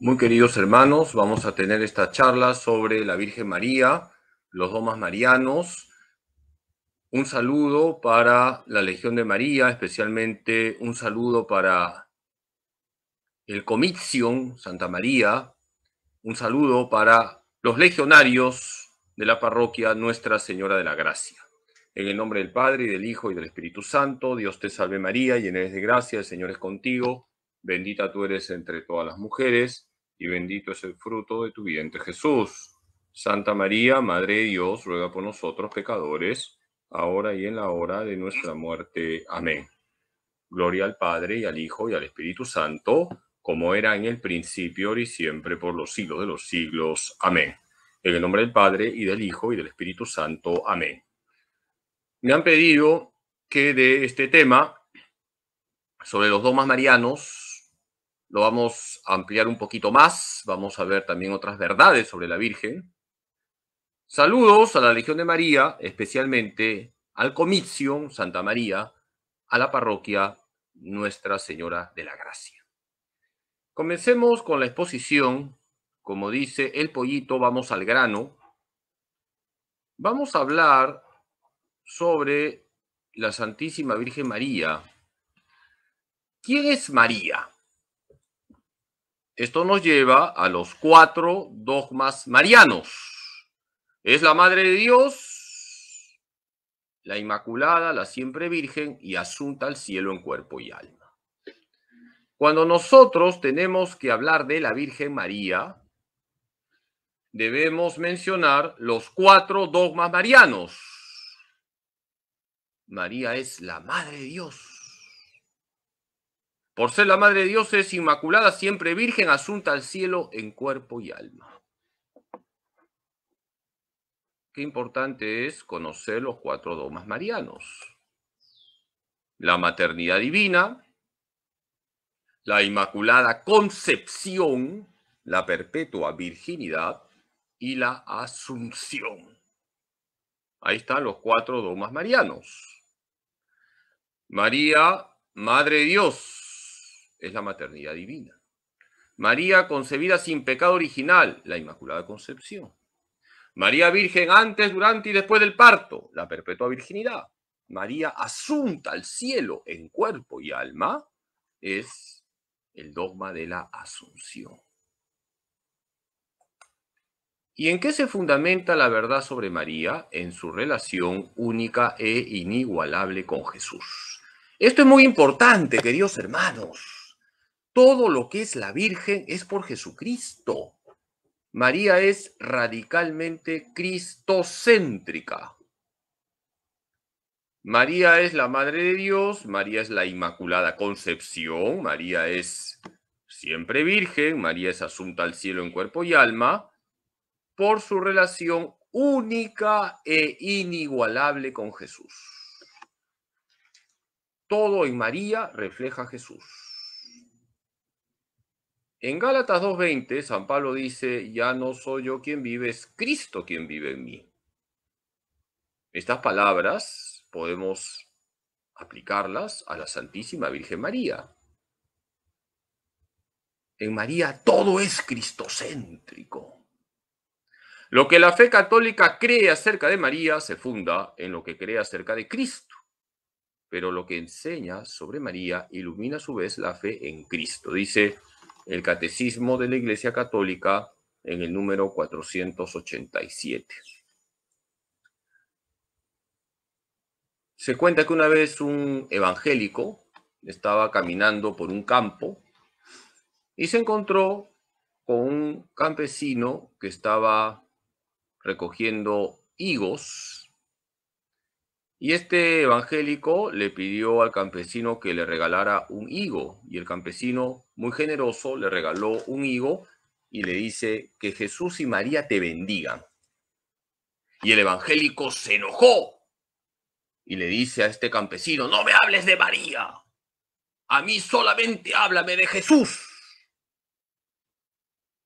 Muy queridos hermanos, vamos a tener esta charla sobre la Virgen María, los domas marianos. Un saludo para la Legión de María, especialmente un saludo para el Comitium Santa María, un saludo para los legionarios de la parroquia Nuestra Señora de la Gracia. En el nombre del Padre, y del Hijo, y del Espíritu Santo, Dios te salve María, llena eres de gracia, el Señor es contigo bendita tú eres entre todas las mujeres, y bendito es el fruto de tu vientre Jesús. Santa María, Madre de Dios, ruega por nosotros pecadores, ahora y en la hora de nuestra muerte. Amén. Gloria al Padre y al Hijo y al Espíritu Santo, como era en el principio, y siempre, por los siglos de los siglos. Amén. En el nombre del Padre y del Hijo y del Espíritu Santo. Amén. Me han pedido que de este tema, sobre los domas marianos, lo vamos a ampliar un poquito más. Vamos a ver también otras verdades sobre la Virgen. Saludos a la Legión de María, especialmente al Comicio Santa María, a la parroquia Nuestra Señora de la Gracia. Comencemos con la exposición. Como dice el pollito, vamos al grano. Vamos a hablar sobre la Santísima Virgen María. ¿Quién es María? Esto nos lleva a los cuatro dogmas marianos. Es la Madre de Dios, la Inmaculada, la Siempre Virgen y asunta al cielo en cuerpo y alma. Cuando nosotros tenemos que hablar de la Virgen María, debemos mencionar los cuatro dogmas marianos. María es la Madre de Dios. Por ser la Madre de Dios es inmaculada, siempre virgen, asunta al cielo en cuerpo y alma. Qué importante es conocer los cuatro domas marianos. La maternidad divina, la inmaculada concepción, la perpetua virginidad y la asunción. Ahí están los cuatro domas marianos. María, Madre de Dios, es la maternidad divina. María concebida sin pecado original, la Inmaculada Concepción. María Virgen antes, durante y después del parto, la perpetua virginidad. María asunta al cielo en cuerpo y alma, es el dogma de la asunción. ¿Y en qué se fundamenta la verdad sobre María? En su relación única e inigualable con Jesús. Esto es muy importante, queridos hermanos todo lo que es la Virgen es por Jesucristo. María es radicalmente cristocéntrica. María es la Madre de Dios, María es la Inmaculada Concepción, María es siempre virgen, María es asunta al cielo en cuerpo y alma, por su relación única e inigualable con Jesús. Todo en María refleja a Jesús. En Gálatas 2.20, San Pablo dice, ya no soy yo quien vive, es Cristo quien vive en mí. Estas palabras podemos aplicarlas a la Santísima Virgen María. En María todo es cristocéntrico. Lo que la fe católica cree acerca de María se funda en lo que cree acerca de Cristo, pero lo que enseña sobre María ilumina a su vez la fe en Cristo. Dice el Catecismo de la Iglesia Católica en el número 487. Se cuenta que una vez un evangélico estaba caminando por un campo y se encontró con un campesino que estaba recogiendo higos y este evangélico le pidió al campesino que le regalara un higo, y el campesino, muy generoso, le regaló un higo y le dice que Jesús y María te bendigan. Y el evangélico se enojó y le dice a este campesino, no me hables de María, a mí solamente háblame de Jesús.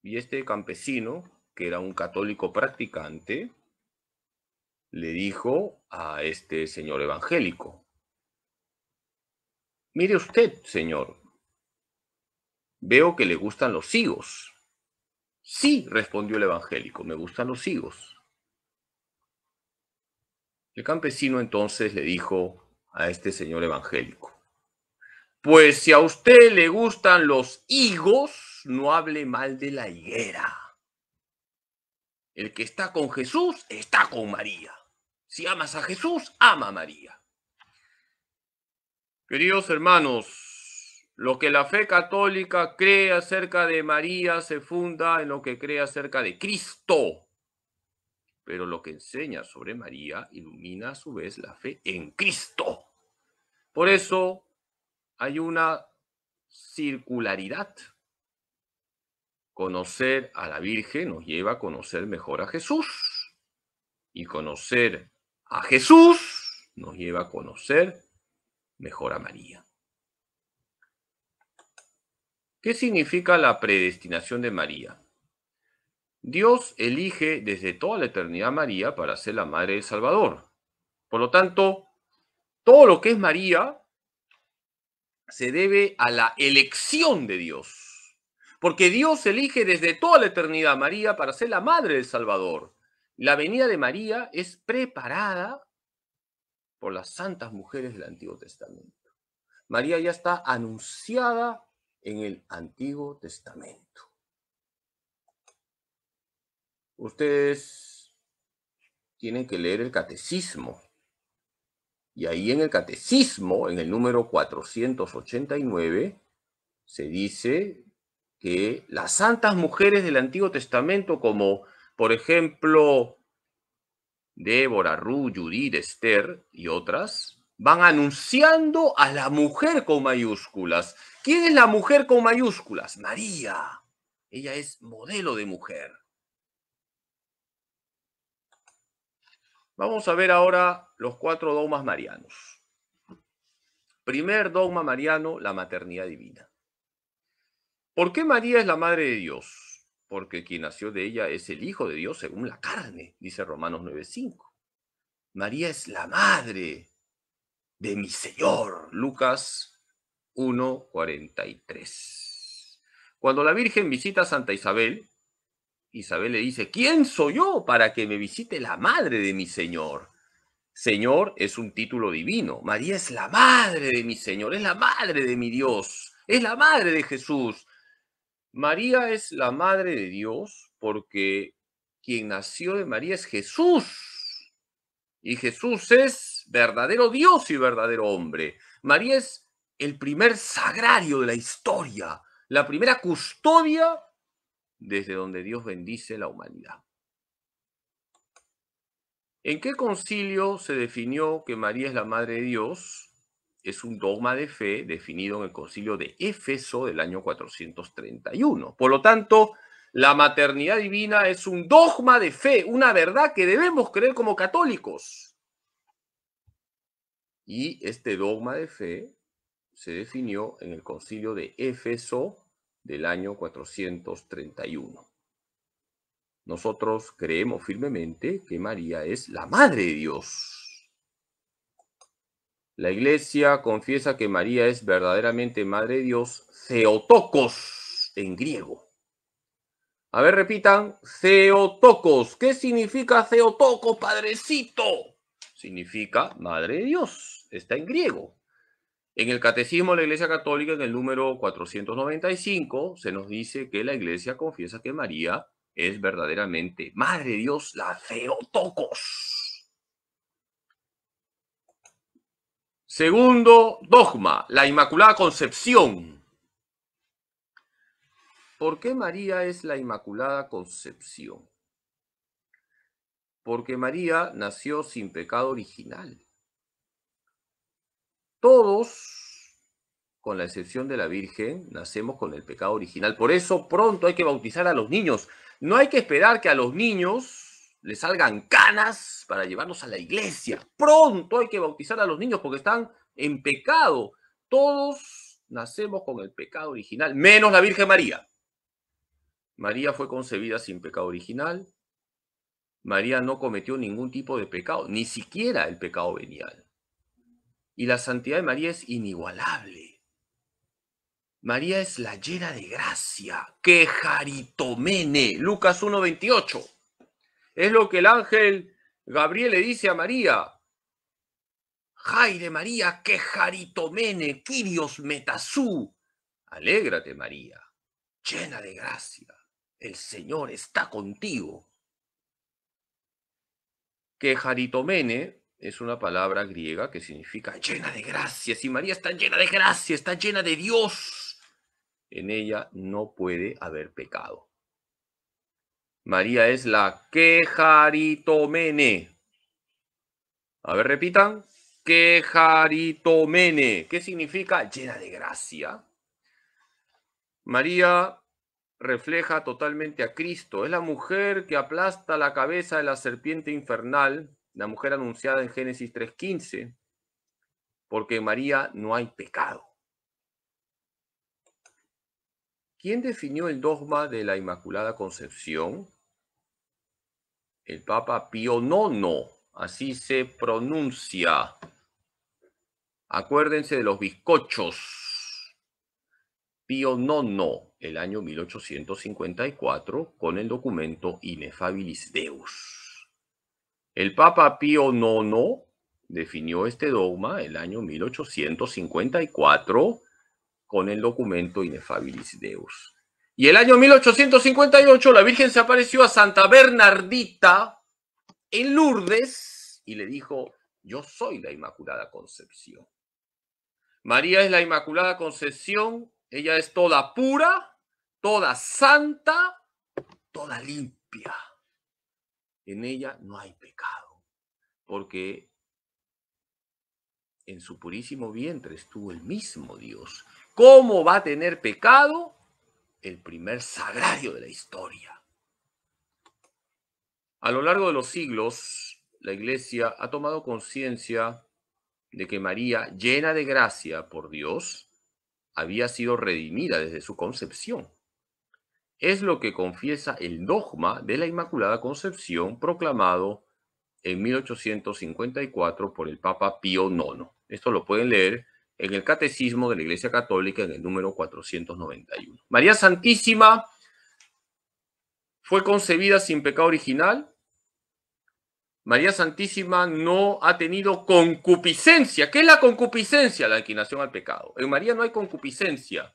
Y este campesino, que era un católico practicante, le dijo a este señor evangélico, mire usted, señor, veo que le gustan los higos. Sí, respondió el evangélico, me gustan los higos. El campesino entonces le dijo a este señor evangélico, pues si a usted le gustan los higos, no hable mal de la higuera. El que está con Jesús está con María. Si amas a Jesús, ama a María. Queridos hermanos, lo que la fe católica cree acerca de María se funda en lo que cree acerca de Cristo. Pero lo que enseña sobre María ilumina a su vez la fe en Cristo. Por eso hay una circularidad. Conocer a la Virgen nos lleva a conocer mejor a Jesús y conocer a Jesús nos lleva a conocer mejor a María. ¿Qué significa la predestinación de María? Dios elige desde toda la eternidad a María para ser la madre del Salvador. Por lo tanto, todo lo que es María se debe a la elección de Dios. Porque Dios elige desde toda la eternidad a María para ser la madre del Salvador. La venida de María es preparada por las santas mujeres del Antiguo Testamento. María ya está anunciada en el Antiguo Testamento. Ustedes tienen que leer el catecismo. Y ahí en el catecismo, en el número 489, se dice que las santas mujeres del Antiguo Testamento como por ejemplo, Débora, Ru, Judith, Esther y otras van anunciando a la mujer con mayúsculas. ¿Quién es la mujer con mayúsculas? María. Ella es modelo de mujer. Vamos a ver ahora los cuatro dogmas marianos. Primer dogma mariano, la maternidad divina. ¿Por qué María es la madre de Dios? porque quien nació de ella es el Hijo de Dios según la carne, dice Romanos 9.5. María es la madre de mi Señor, Lucas 1.43. Cuando la Virgen visita a Santa Isabel, Isabel le dice, ¿quién soy yo para que me visite la madre de mi Señor? Señor es un título divino. María es la madre de mi Señor, es la madre de mi Dios, es la madre de Jesús. María es la madre de Dios porque quien nació de María es Jesús. Y Jesús es verdadero Dios y verdadero hombre. María es el primer sagrario de la historia, la primera custodia desde donde Dios bendice la humanidad. ¿En qué concilio se definió que María es la Madre de Dios? es un dogma de fe definido en el concilio de Éfeso del año 431. Por lo tanto, la maternidad divina es un dogma de fe, una verdad que debemos creer como católicos. Y este dogma de fe se definió en el concilio de Éfeso del año 431. Nosotros creemos firmemente que María es la Madre de Dios la iglesia confiesa que María es verdaderamente Madre de Dios, Theotokos en griego. A ver, repitan, Theotokos. ¿Qué significa Theotokos, padrecito? Significa Madre de Dios. Está en griego. En el Catecismo de la Iglesia Católica, en el número 495, se nos dice que la Iglesia confiesa que María es verdaderamente Madre de Dios, la Theotokos. Segundo dogma, la Inmaculada Concepción. ¿Por qué María es la Inmaculada Concepción? Porque María nació sin pecado original. Todos, con la excepción de la Virgen, nacemos con el pecado original. Por eso pronto hay que bautizar a los niños. No hay que esperar que a los niños le salgan canas para llevarnos a la iglesia. Pronto hay que bautizar a los niños porque están en pecado. Todos nacemos con el pecado original, menos la Virgen María. María fue concebida sin pecado original. María no cometió ningún tipo de pecado, ni siquiera el pecado venial. Y la santidad de María es inigualable. María es la llena de gracia, que jaritomene, Lucas 1.28. Es lo que el ángel Gabriel le dice a María. de María, que jaritomene, quirios metasú. Alégrate, María, llena de gracia. El Señor está contigo. Que es una palabra griega que significa llena de gracia. Si María está llena de gracia, está llena de Dios, en ella no puede haber pecado. María es la quejaritomene. A ver, repitan. Quejaritomene. ¿Qué significa? Llena de gracia. María refleja totalmente a Cristo. Es la mujer que aplasta la cabeza de la serpiente infernal, la mujer anunciada en Génesis 3.15, porque en María no hay pecado. ¿Quién definió el dogma de la Inmaculada Concepción? el Papa Pío IX, así se pronuncia. Acuérdense de los bizcochos. Pío IX, el año 1854, con el documento Inefabilis Deus. El Papa Pío IX definió este dogma el año 1854 con el documento Inefabilis Deus. Y el año 1858 la Virgen se apareció a Santa Bernardita en Lourdes y le dijo, yo soy la Inmaculada Concepción. María es la Inmaculada Concepción, ella es toda pura, toda santa, toda limpia. En ella no hay pecado, porque en su purísimo vientre estuvo el mismo Dios. ¿Cómo va a tener pecado el primer sagrario de la historia. A lo largo de los siglos, la Iglesia ha tomado conciencia de que María, llena de gracia por Dios, había sido redimida desde su concepción. Es lo que confiesa el dogma de la Inmaculada Concepción proclamado en 1854 por el Papa Pío IX. Esto lo pueden leer en el Catecismo de la Iglesia Católica en el número 491. María Santísima fue concebida sin pecado original. María Santísima no ha tenido concupiscencia. ¿Qué es la concupiscencia? La inclinación al pecado. En María no hay concupiscencia.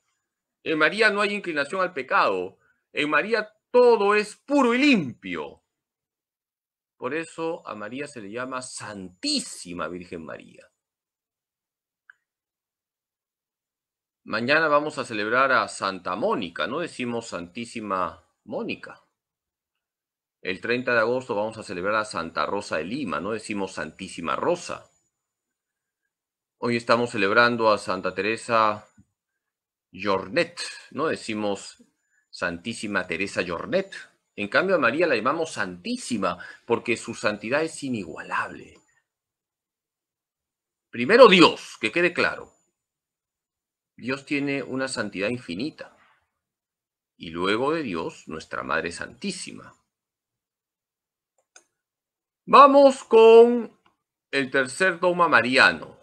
En María no hay inclinación al pecado. En María todo es puro y limpio. Por eso a María se le llama Santísima Virgen María. Mañana vamos a celebrar a Santa Mónica, no decimos Santísima Mónica. El 30 de agosto vamos a celebrar a Santa Rosa de Lima, no decimos Santísima Rosa. Hoy estamos celebrando a Santa Teresa Jornet, no decimos Santísima Teresa Jornet. En cambio a María la llamamos Santísima porque su santidad es inigualable. Primero Dios, que quede claro. Dios tiene una santidad infinita. Y luego de Dios, nuestra Madre Santísima. Vamos con el tercer dogma mariano.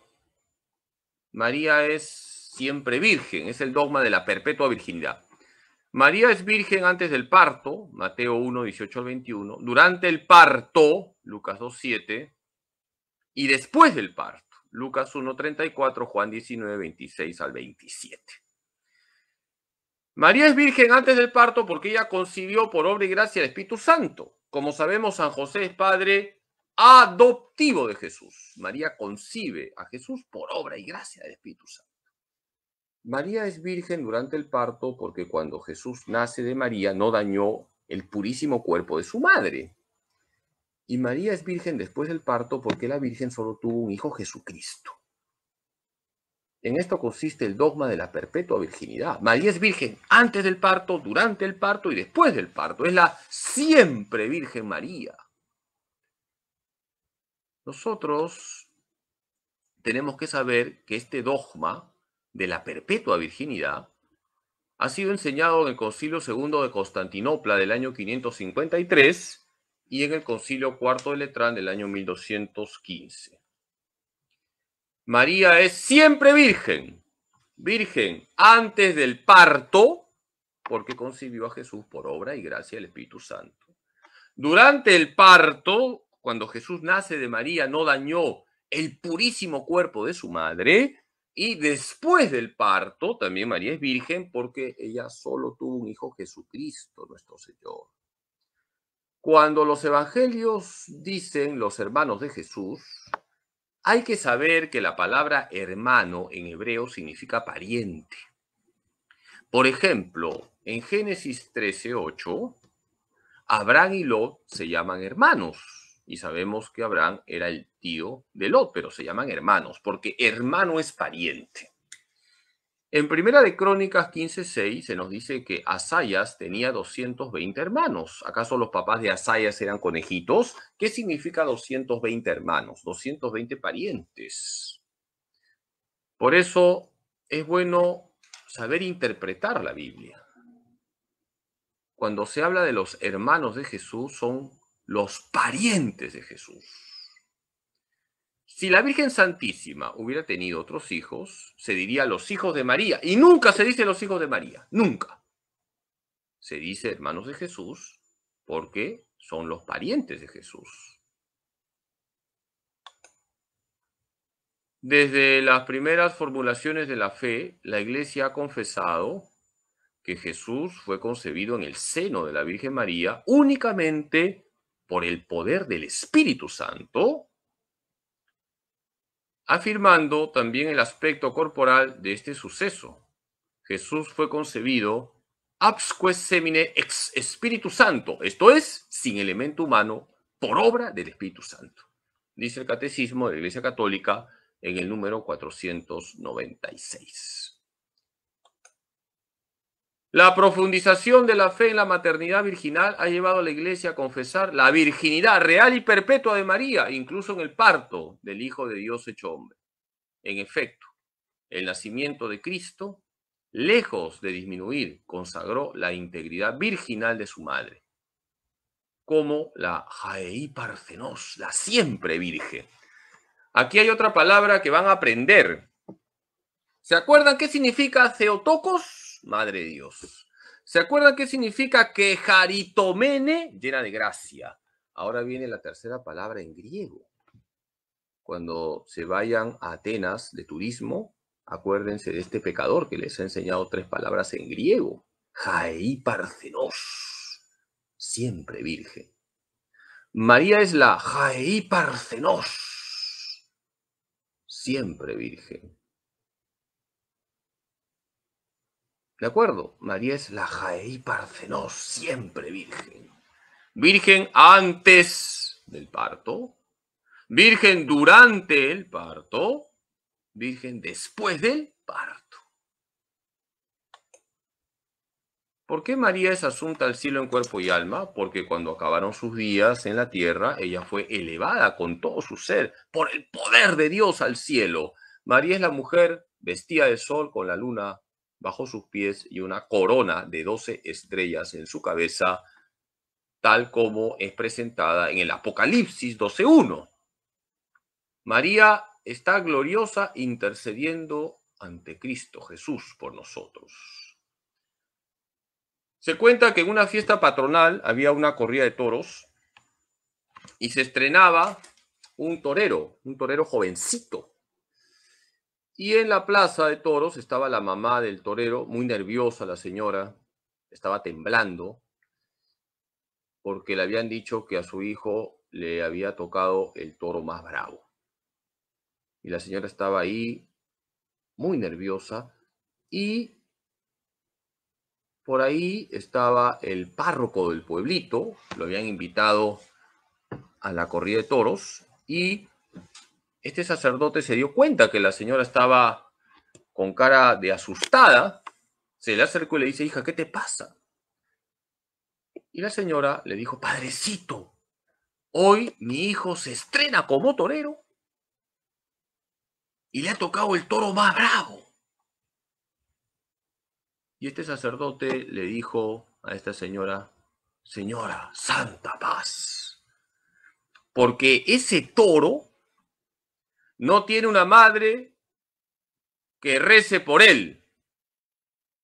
María es siempre virgen, es el dogma de la perpetua virginidad. María es virgen antes del parto, Mateo 1, 18 al 21, durante el parto, Lucas 2, 7, y después del parto. Lucas 1.34, Juan 19, 26 al 27. María es virgen antes del parto porque ella concibió por obra y gracia del Espíritu Santo. Como sabemos, San José es padre adoptivo de Jesús. María concibe a Jesús por obra y gracia del Espíritu Santo. María es virgen durante el parto porque cuando Jesús nace de María no dañó el purísimo cuerpo de su madre. Y María es virgen después del parto porque la Virgen solo tuvo un hijo Jesucristo. En esto consiste el dogma de la perpetua virginidad. María es virgen antes del parto, durante el parto y después del parto. Es la siempre Virgen María. Nosotros tenemos que saber que este dogma de la perpetua virginidad ha sido enseñado en el Concilio II de Constantinopla del año 553 y en el Concilio Cuarto de Letrán del año 1215. María es siempre virgen, virgen antes del parto, porque concibió a Jesús por obra y gracia del Espíritu Santo. Durante el parto, cuando Jesús nace de María, no dañó el purísimo cuerpo de su madre. Y después del parto, también María es virgen porque ella solo tuvo un hijo Jesucristo, nuestro Señor. Cuando los evangelios dicen los hermanos de Jesús, hay que saber que la palabra hermano en hebreo significa pariente. Por ejemplo, en Génesis 13:8, Abraham y Lot se llaman hermanos. Y sabemos que Abraham era el tío de Lot, pero se llaman hermanos, porque hermano es pariente. En Primera de Crónicas 15:6 se nos dice que Asayas tenía 220 hermanos. ¿Acaso los papás de Asayas eran conejitos? ¿Qué significa 220 hermanos? 220 parientes. Por eso es bueno saber interpretar la Biblia. Cuando se habla de los hermanos de Jesús, son los parientes de Jesús. Si la Virgen Santísima hubiera tenido otros hijos, se diría los hijos de María. Y nunca se dice los hijos de María, nunca. Se dice hermanos de Jesús porque son los parientes de Jesús. Desde las primeras formulaciones de la fe, la Iglesia ha confesado que Jesús fue concebido en el seno de la Virgen María únicamente por el poder del Espíritu Santo afirmando también el aspecto corporal de este suceso. Jesús fue concebido absque semine ex Espíritu Santo, esto es, sin elemento humano, por obra del Espíritu Santo, dice el Catecismo de la Iglesia Católica en el número 496. La profundización de la fe en la maternidad virginal ha llevado a la Iglesia a confesar la virginidad real y perpetua de María, incluso en el parto del Hijo de Dios hecho hombre. En efecto, el nacimiento de Cristo, lejos de disminuir, consagró la integridad virginal de su madre, como la jaeí la siempre virgen. Aquí hay otra palabra que van a aprender. ¿Se acuerdan qué significa ceotocos? Madre de Dios. ¿Se acuerdan qué significa que jaritomene? Llena de gracia. Ahora viene la tercera palabra en griego. Cuando se vayan a Atenas de turismo, acuérdense de este pecador que les ha enseñado tres palabras en griego. Jaei Parcenos, siempre virgen. María es la Jaei Parcenos, siempre virgen. ¿De acuerdo? María es la Jaei parcenó siempre virgen. Virgen antes del parto, virgen durante el parto, virgen después del parto. ¿Por qué María es asunta al cielo en cuerpo y alma? Porque cuando acabaron sus días en la tierra, ella fue elevada con todo su ser por el poder de Dios al cielo. María es la mujer vestida de sol con la luna bajo sus pies y una corona de doce estrellas en su cabeza, tal como es presentada en el Apocalipsis 12.1. María está gloriosa intercediendo ante Cristo Jesús por nosotros. Se cuenta que en una fiesta patronal había una corrida de toros y se estrenaba un torero, un torero jovencito, y en la plaza de toros estaba la mamá del torero, muy nerviosa la señora, estaba temblando, porque le habían dicho que a su hijo le había tocado el toro más bravo. Y la señora estaba ahí muy nerviosa y por ahí estaba el párroco del pueblito, lo habían invitado a la corrida de toros y este sacerdote se dio cuenta que la señora estaba con cara de asustada, se le acercó y le dice, hija, ¿qué te pasa? Y la señora le dijo, padrecito, hoy mi hijo se estrena como torero y le ha tocado el toro más bravo. Y este sacerdote le dijo a esta señora, señora, santa paz, porque ese toro no tiene una madre que rece por él.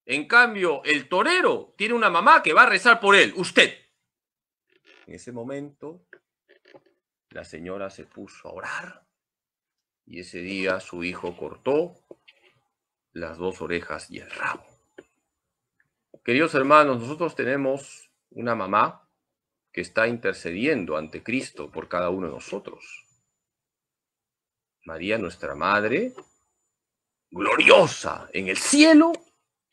En cambio, el torero tiene una mamá que va a rezar por él, usted. En ese momento, la señora se puso a orar y ese día su hijo cortó las dos orejas y el rabo. Queridos hermanos, nosotros tenemos una mamá que está intercediendo ante Cristo por cada uno de nosotros. María, nuestra Madre, gloriosa en el cielo,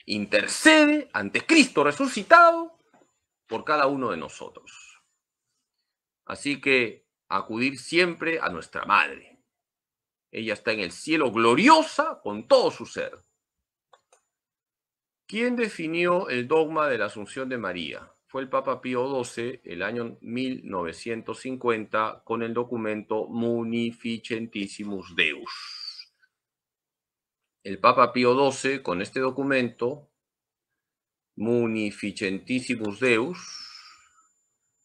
intercede ante Cristo resucitado por cada uno de nosotros. Así que acudir siempre a nuestra Madre. Ella está en el cielo gloriosa con todo su ser. ¿Quién definió el dogma de la Asunción de María? fue el Papa Pío XII el año 1950 con el documento Munificentissimus Deus. El Papa Pío XII con este documento Munificentissimus Deus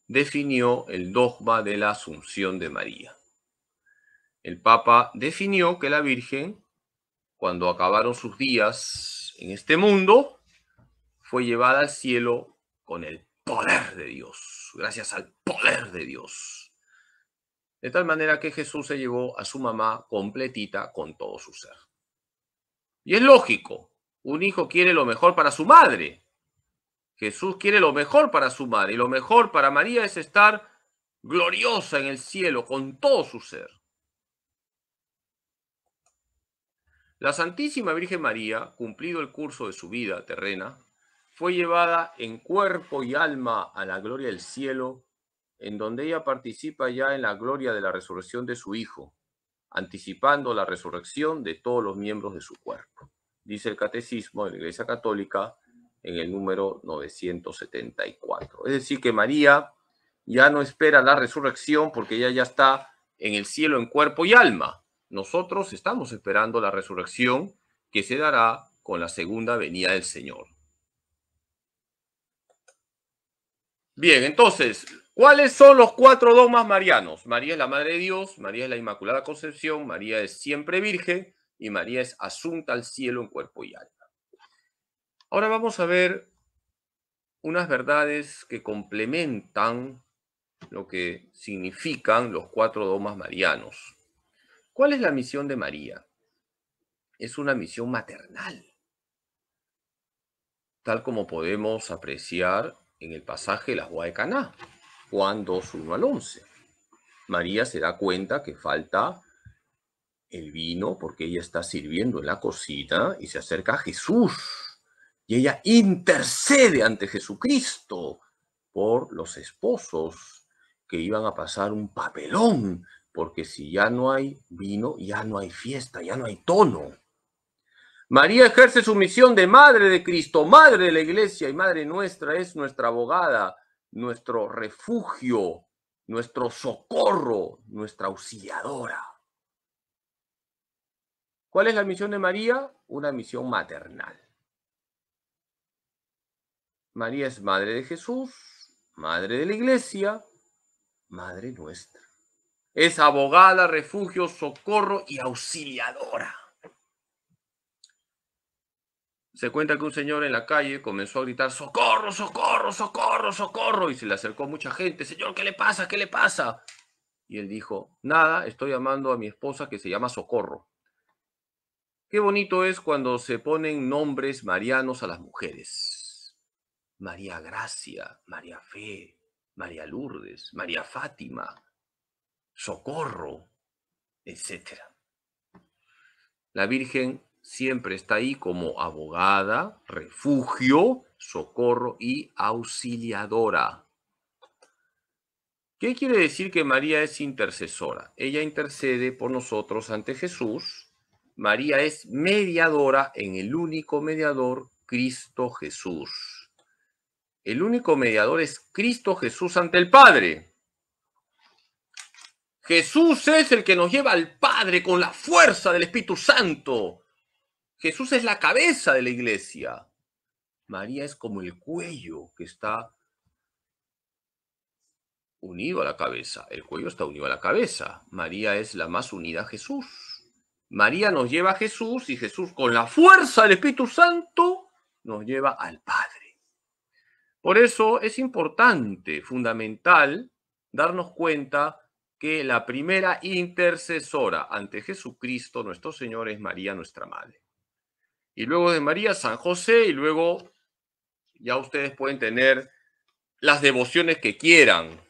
definió el dogma de la Asunción de María. El Papa definió que la Virgen, cuando acabaron sus días en este mundo, fue llevada al cielo con el poder de Dios, gracias al poder de Dios. De tal manera que Jesús se llevó a su mamá completita con todo su ser. Y es lógico, un hijo quiere lo mejor para su madre. Jesús quiere lo mejor para su madre y lo mejor para María es estar gloriosa en el cielo con todo su ser. La Santísima Virgen María, cumplido el curso de su vida terrena, fue llevada en cuerpo y alma a la gloria del cielo, en donde ella participa ya en la gloria de la resurrección de su Hijo, anticipando la resurrección de todos los miembros de su cuerpo. Dice el Catecismo de la Iglesia Católica en el número 974. Es decir, que María ya no espera la resurrección porque ella ya está en el cielo en cuerpo y alma. Nosotros estamos esperando la resurrección que se dará con la segunda venida del Señor. Bien, entonces, ¿cuáles son los cuatro domas marianos? María es la Madre de Dios, María es la Inmaculada Concepción, María es siempre Virgen y María es asunta al cielo en cuerpo y alma. Ahora vamos a ver unas verdades que complementan lo que significan los cuatro domas marianos. ¿Cuál es la misión de María? Es una misión maternal, tal como podemos apreciar en el pasaje de las bodas de Caná, Juan 2, 1 al 11. María se da cuenta que falta el vino porque ella está sirviendo en la cocina y se acerca a Jesús. Y ella intercede ante Jesucristo por los esposos que iban a pasar un papelón, porque si ya no hay vino, ya no hay fiesta, ya no hay tono. María ejerce su misión de madre de Cristo, madre de la iglesia y madre nuestra es nuestra abogada, nuestro refugio, nuestro socorro, nuestra auxiliadora. ¿Cuál es la misión de María? Una misión maternal. María es madre de Jesús, madre de la iglesia, madre nuestra. Es abogada, refugio, socorro y auxiliadora. Se cuenta que un señor en la calle comenzó a gritar, socorro, socorro, socorro, socorro, y se le acercó mucha gente, señor, ¿qué le pasa? ¿Qué le pasa? Y él dijo, nada, estoy llamando a mi esposa que se llama Socorro. Qué bonito es cuando se ponen nombres marianos a las mujeres. María Gracia, María Fe, María Lourdes, María Fátima, Socorro, etc. La Virgen siempre está ahí como abogada, refugio, socorro y auxiliadora. ¿Qué quiere decir que María es intercesora? Ella intercede por nosotros ante Jesús. María es mediadora en el único mediador, Cristo Jesús. El único mediador es Cristo Jesús ante el Padre. Jesús es el que nos lleva al Padre con la fuerza del Espíritu Santo. Jesús es la cabeza de la iglesia. María es como el cuello que está unido a la cabeza. El cuello está unido a la cabeza. María es la más unida a Jesús. María nos lleva a Jesús y Jesús con la fuerza del Espíritu Santo nos lleva al Padre. Por eso es importante, fundamental, darnos cuenta que la primera intercesora ante Jesucristo, nuestro Señor, es María, nuestra Madre y luego de María, San José, y luego ya ustedes pueden tener las devociones que quieran.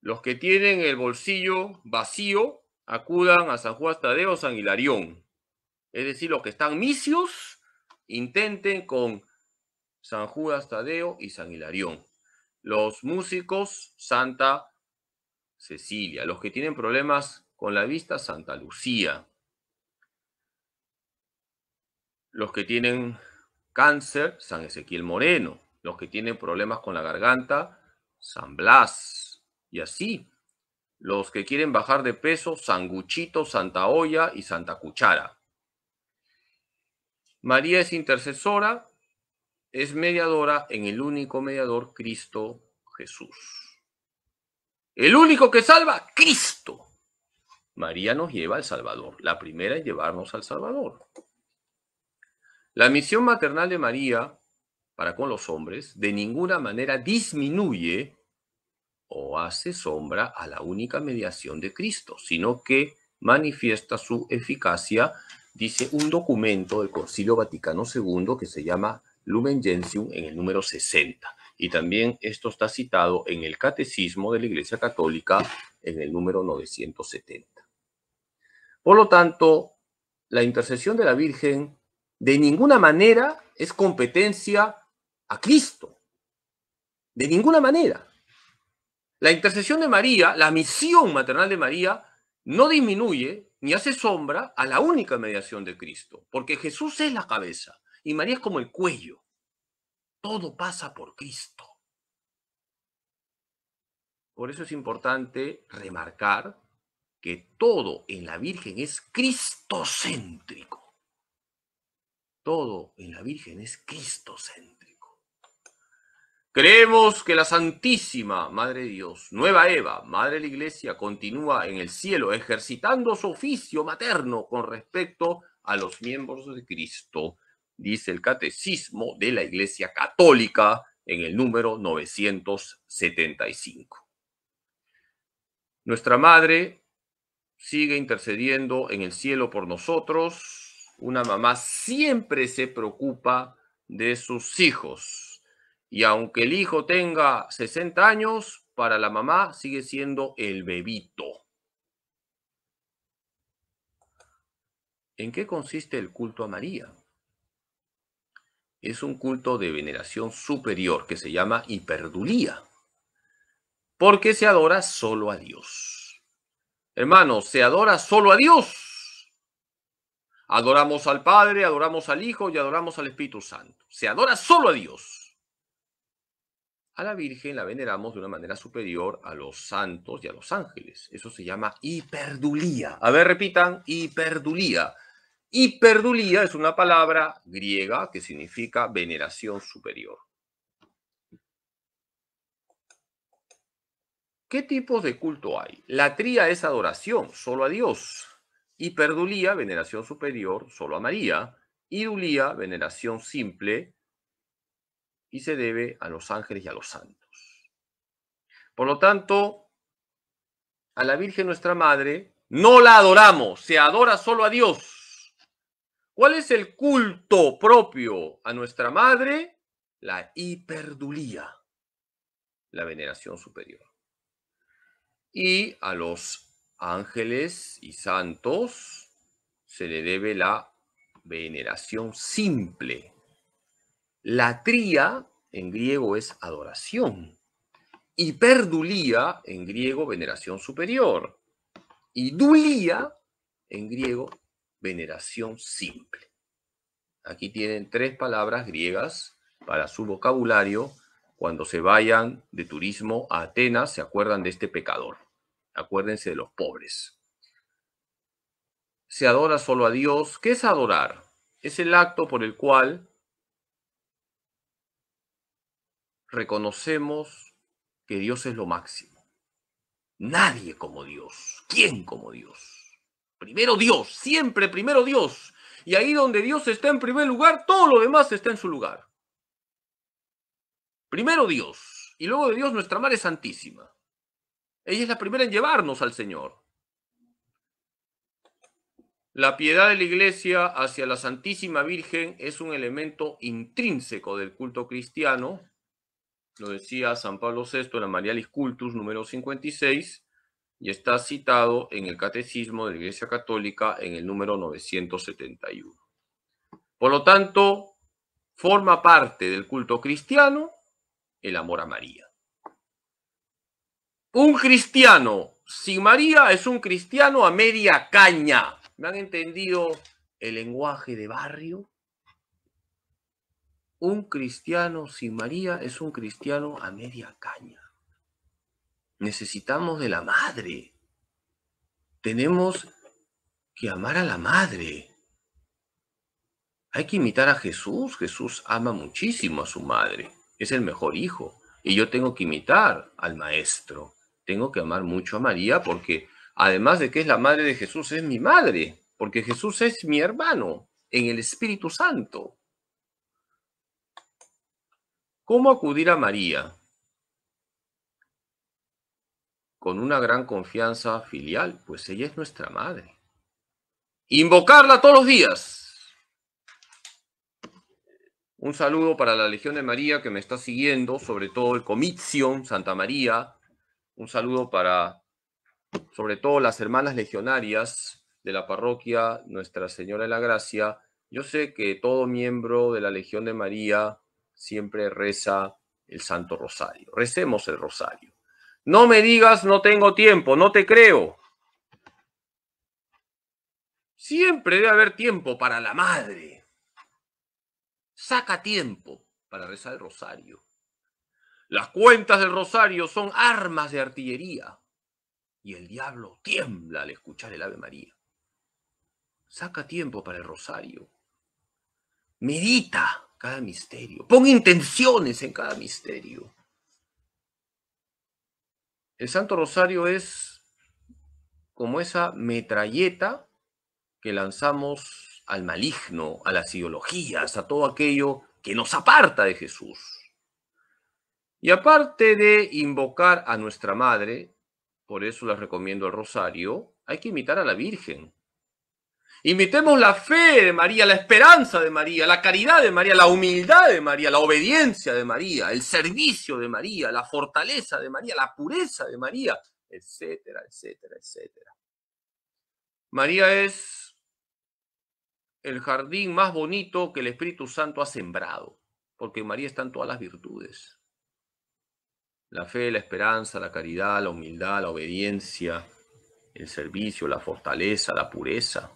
Los que tienen el bolsillo vacío, acudan a San Juan Tadeo San Hilarión. Es decir, los que están misios, intenten con San Judas Tadeo y San Hilarión. Los músicos, Santa Cecilia. Los que tienen problemas con la vista, Santa Lucía los que tienen cáncer, San Ezequiel Moreno, los que tienen problemas con la garganta, San Blas, y así. Los que quieren bajar de peso, San Guchito, Santa Olla y Santa Cuchara. María es intercesora, es mediadora en el único mediador, Cristo Jesús. El único que salva, Cristo. María nos lleva al Salvador, la primera es llevarnos al Salvador. La misión maternal de María para con los hombres de ninguna manera disminuye o hace sombra a la única mediación de Cristo, sino que manifiesta su eficacia, dice un documento del Concilio Vaticano II que se llama Lumen Gentium en el número 60. Y también esto está citado en el Catecismo de la Iglesia Católica en el número 970. Por lo tanto, la intercesión de la Virgen de ninguna manera es competencia a Cristo. De ninguna manera. La intercesión de María, la misión maternal de María, no disminuye ni hace sombra a la única mediación de Cristo, porque Jesús es la cabeza y María es como el cuello. Todo pasa por Cristo. Por eso es importante remarcar que todo en la Virgen es cristocéntrico. Todo en la Virgen es cristocéntrico. Creemos que la Santísima Madre de Dios, Nueva Eva, Madre de la Iglesia, continúa en el cielo ejercitando su oficio materno con respecto a los miembros de Cristo, dice el Catecismo de la Iglesia Católica en el número 975. Nuestra Madre sigue intercediendo en el cielo por nosotros una mamá siempre se preocupa de sus hijos. Y aunque el hijo tenga 60 años, para la mamá sigue siendo el bebito. ¿En qué consiste el culto a María? Es un culto de veneración superior que se llama hiperdulía, porque se adora solo a Dios. Hermanos, se adora solo a Dios Adoramos al Padre, adoramos al Hijo y adoramos al Espíritu Santo. Se adora solo a Dios. A la Virgen la veneramos de una manera superior a los santos y a los ángeles. Eso se llama hiperdulía. A ver, repitan, hiperdulía. Hiperdulía es una palabra griega que significa veneración superior. ¿Qué tipos de culto hay? La tría es adoración, solo a Dios. Hiperdulía, perdulía, veneración superior, solo a María, Idulía, veneración simple, y se debe a los ángeles y a los santos. Por lo tanto, a la Virgen nuestra Madre no la adoramos, se adora solo a Dios. ¿Cuál es el culto propio a nuestra Madre? La hiperdulía, la veneración superior. Y a los ángeles y santos se le debe la veneración simple. La tría en griego es adoración. Y en griego veneración superior. Y dulía en griego veneración simple. Aquí tienen tres palabras griegas para su vocabulario. Cuando se vayan de turismo a Atenas, se acuerdan de este pecador. Acuérdense de los pobres. Se adora solo a Dios. ¿Qué es adorar? Es el acto por el cual reconocemos que Dios es lo máximo. Nadie como Dios. ¿Quién como Dios? Primero Dios, siempre primero Dios. Y ahí donde Dios está en primer lugar, todo lo demás está en su lugar. Primero Dios, y luego de Dios nuestra Madre Santísima. Ella es la primera en llevarnos al Señor. La piedad de la Iglesia hacia la Santísima Virgen es un elemento intrínseco del culto cristiano. Lo decía San Pablo VI en la Marialis Cultus número 56 y está citado en el Catecismo de la Iglesia Católica en el número 971. Por lo tanto, forma parte del culto cristiano el amor a María. Un cristiano, sin María es un cristiano a media caña. ¿Me han entendido el lenguaje de barrio? Un cristiano sin María es un cristiano a media caña. Necesitamos de la madre. Tenemos que amar a la madre. Hay que imitar a Jesús. Jesús ama muchísimo a su madre. Es el mejor hijo. Y yo tengo que imitar al maestro tengo que amar mucho a María porque además de que es la madre de Jesús, es mi madre, porque Jesús es mi hermano en el Espíritu Santo. ¿Cómo acudir a María? Con una gran confianza filial, pues ella es nuestra madre. Invocarla todos los días. Un saludo para la Legión de María que me está siguiendo, sobre todo el Comitium Santa María, un saludo para, sobre todo, las hermanas legionarias de la parroquia Nuestra Señora de la Gracia. Yo sé que todo miembro de la Legión de María siempre reza el Santo Rosario. Recemos el Rosario. No me digas, no tengo tiempo, no te creo. Siempre debe haber tiempo para la madre. Saca tiempo para rezar el rosario. Las cuentas del rosario son armas de artillería. Y el diablo tiembla al escuchar el Ave María. Saca tiempo para el rosario. Medita cada misterio. Pon intenciones en cada misterio. El Santo Rosario es como esa metralleta que lanzamos al maligno, a las ideologías, a todo aquello que nos aparta de Jesús. Y aparte de invocar a nuestra madre, por eso les recomiendo el rosario, hay que imitar a la Virgen. Imitemos la fe de María, la esperanza de María, la caridad de María, la humildad de María, la obediencia de María, el servicio de María, la fortaleza de María, la pureza de María, etcétera, etcétera, etcétera. María es el jardín más bonito que el Espíritu Santo ha sembrado, porque María están todas las virtudes. La fe, la esperanza, la caridad, la humildad, la obediencia, el servicio, la fortaleza, la pureza.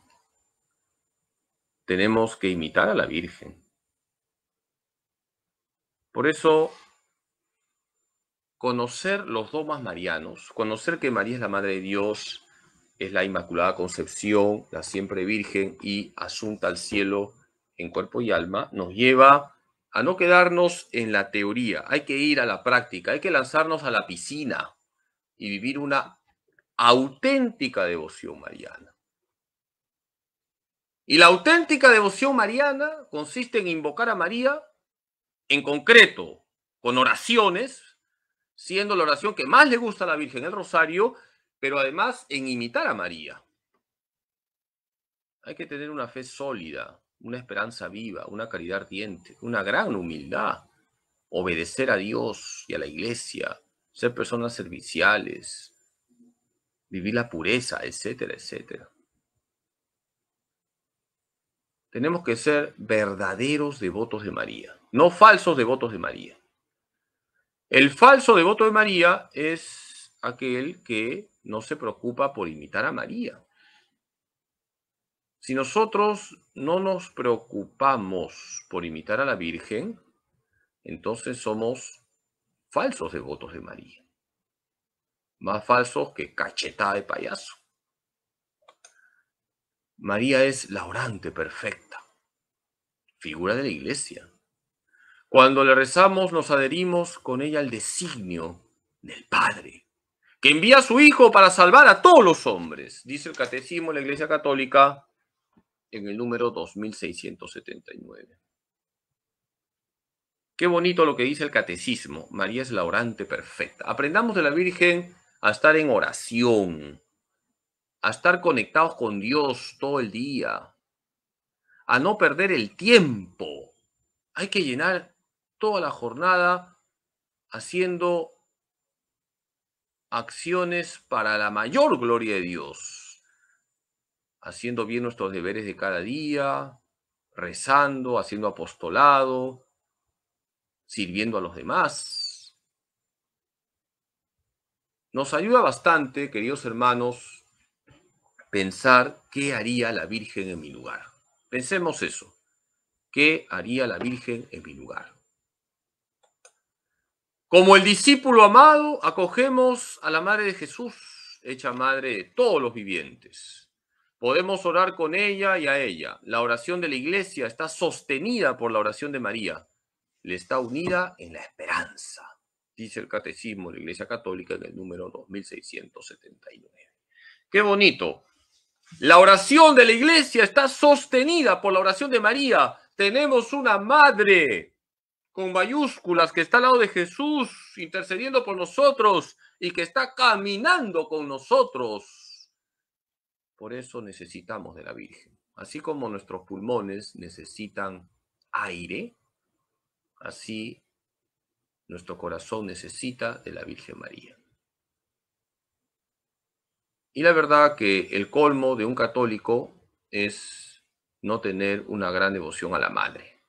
Tenemos que imitar a la Virgen. Por eso, conocer los domas marianos, conocer que María es la Madre de Dios, es la Inmaculada Concepción, la siempre Virgen y asunta al cielo en cuerpo y alma, nos lleva a no quedarnos en la teoría, hay que ir a la práctica, hay que lanzarnos a la piscina y vivir una auténtica devoción mariana. Y la auténtica devoción mariana consiste en invocar a María en concreto, con oraciones, siendo la oración que más le gusta a la Virgen, el rosario, pero además en imitar a María. Hay que tener una fe sólida, una esperanza viva, una caridad ardiente, una gran humildad, obedecer a Dios y a la iglesia, ser personas serviciales, vivir la pureza, etcétera, etcétera. Tenemos que ser verdaderos devotos de María, no falsos devotos de María. El falso devoto de María es aquel que no se preocupa por imitar a María. Si nosotros no nos preocupamos por imitar a la Virgen, entonces somos falsos devotos de María. Más falsos que cachetada de payaso. María es la orante perfecta, figura de la iglesia. Cuando le rezamos nos adherimos con ella al designio del Padre, que envía a su Hijo para salvar a todos los hombres, dice el Catecismo de la Iglesia Católica, en el número 2679. Qué bonito lo que dice el catecismo. María es la orante perfecta. Aprendamos de la Virgen a estar en oración, a estar conectados con Dios todo el día, a no perder el tiempo. Hay que llenar toda la jornada haciendo acciones para la mayor gloria de Dios haciendo bien nuestros deberes de cada día, rezando, haciendo apostolado, sirviendo a los demás. Nos ayuda bastante, queridos hermanos, pensar qué haría la Virgen en mi lugar. Pensemos eso. ¿Qué haría la Virgen en mi lugar? Como el discípulo amado, acogemos a la Madre de Jesús, hecha Madre de todos los vivientes Podemos orar con ella y a ella. La oración de la iglesia está sostenida por la oración de María. Le está unida en la esperanza, dice el Catecismo de la Iglesia Católica en el número 2679. Qué bonito. La oración de la iglesia está sostenida por la oración de María. Tenemos una madre con mayúsculas que está al lado de Jesús, intercediendo por nosotros y que está caminando con nosotros por eso necesitamos de la Virgen. Así como nuestros pulmones necesitan aire, así nuestro corazón necesita de la Virgen María. Y la verdad que el colmo de un católico es no tener una gran devoción a la Madre.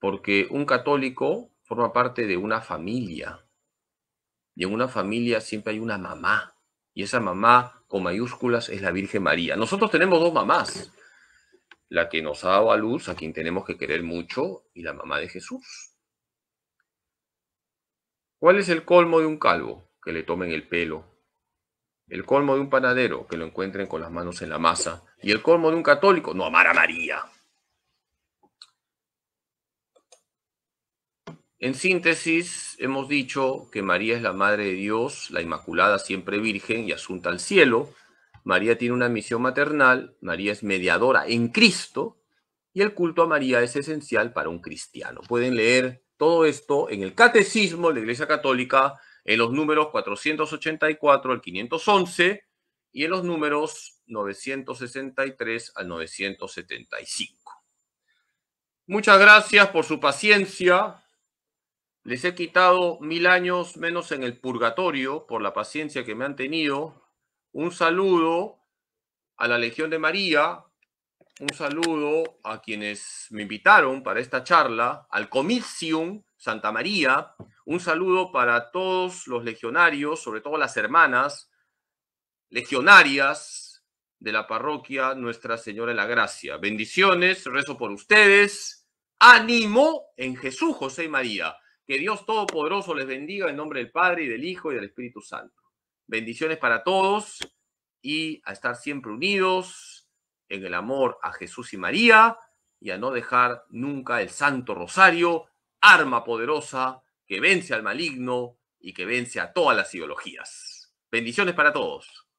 Porque un católico forma parte de una familia. Y en una familia siempre hay una mamá. Y esa mamá con mayúsculas es la Virgen María. Nosotros tenemos dos mamás, la que nos ha dado a luz, a quien tenemos que querer mucho, y la mamá de Jesús. ¿Cuál es el colmo de un calvo? Que le tomen el pelo. El colmo de un panadero, que lo encuentren con las manos en la masa. Y el colmo de un católico, no amar a María. En síntesis, hemos dicho que María es la Madre de Dios, la Inmaculada siempre Virgen y asunta al cielo. María tiene una misión maternal, María es mediadora en Cristo y el culto a María es esencial para un cristiano. Pueden leer todo esto en el Catecismo de la Iglesia Católica, en los números 484 al 511 y en los números 963 al 975. Muchas gracias por su paciencia. Les he quitado mil años menos en el purgatorio por la paciencia que me han tenido. Un saludo a la Legión de María. Un saludo a quienes me invitaron para esta charla, al Comicium Santa María. Un saludo para todos los legionarios, sobre todo las hermanas legionarias de la parroquia Nuestra Señora de la Gracia. Bendiciones, rezo por ustedes. Ánimo en Jesús, José y María. Que Dios Todopoderoso les bendiga en nombre del Padre y del Hijo y del Espíritu Santo. Bendiciones para todos y a estar siempre unidos en el amor a Jesús y María y a no dejar nunca el Santo Rosario, arma poderosa que vence al maligno y que vence a todas las ideologías. Bendiciones para todos.